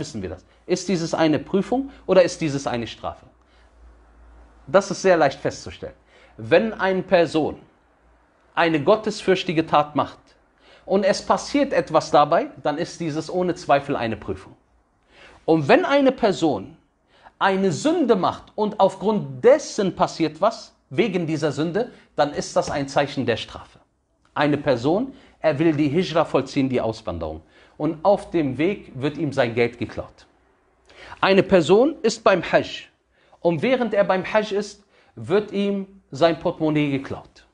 wissen wir das. Ist dieses eine Prüfung oder ist dieses eine Strafe? Das ist sehr leicht festzustellen. Wenn eine Person eine gottesfürchtige Tat macht und es passiert etwas dabei, dann ist dieses ohne Zweifel eine Prüfung. Und wenn eine Person eine Sünde macht und aufgrund dessen passiert was, wegen dieser Sünde, dann ist das ein Zeichen der Strafe. Eine Person, er will die Hijra vollziehen, die Auswanderung und auf dem Weg wird ihm sein Geld geklaut. Eine Person ist beim Hajj und während er beim Hajj ist, wird ihm sein Portemonnaie geklaut.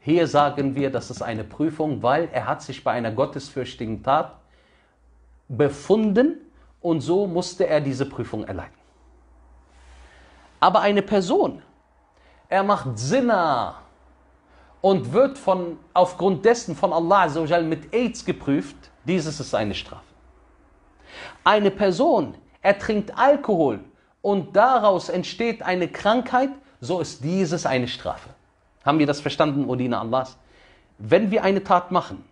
Hier sagen wir, das ist eine Prüfung, weil er hat sich bei einer gottesfürchtigen Tat befunden und so musste er diese Prüfung erleiden. Aber eine Person, er macht Sinna und wird von, aufgrund dessen von Allah mit AIDS geprüft, dieses ist eine Strafe. Eine Person ertrinkt Alkohol und daraus entsteht eine Krankheit, so ist dieses eine Strafe. Haben wir das verstanden, O Allahs? Wenn wir eine Tat machen,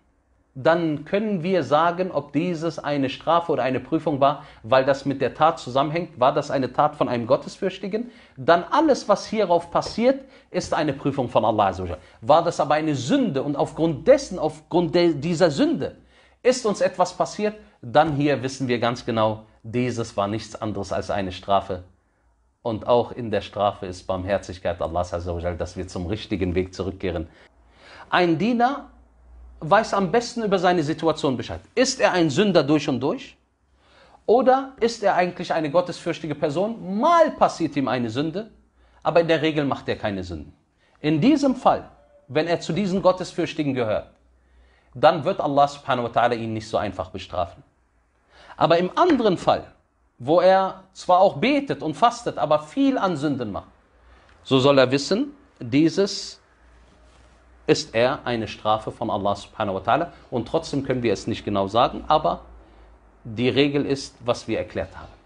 dann können wir sagen, ob dieses eine Strafe oder eine Prüfung war, weil das mit der Tat zusammenhängt. War das eine Tat von einem Gottesfürchtigen? Dann alles, was hierauf passiert, ist eine Prüfung von Allah. War das aber eine Sünde und aufgrund dessen, aufgrund dieser Sünde, ist uns etwas passiert, dann hier wissen wir ganz genau, dieses war nichts anderes als eine Strafe. Und auch in der Strafe ist Barmherzigkeit Allahs, dass wir zum richtigen Weg zurückkehren. Ein Diener weiß am besten über seine Situation Bescheid. Ist er ein Sünder durch und durch? Oder ist er eigentlich eine gottesfürchtige Person? Mal passiert ihm eine Sünde, aber in der Regel macht er keine Sünden. In diesem Fall, wenn er zu diesen Gottesfürchtigen gehört, dann wird Allah subhanahu wa ta'ala ihn nicht so einfach bestrafen. Aber im anderen Fall, wo er zwar auch betet und fastet, aber viel an Sünden macht, so soll er wissen, dieses ist er eine Strafe von Allah subhanahu wa ta'ala. Und trotzdem können wir es nicht genau sagen, aber die Regel ist, was wir erklärt haben.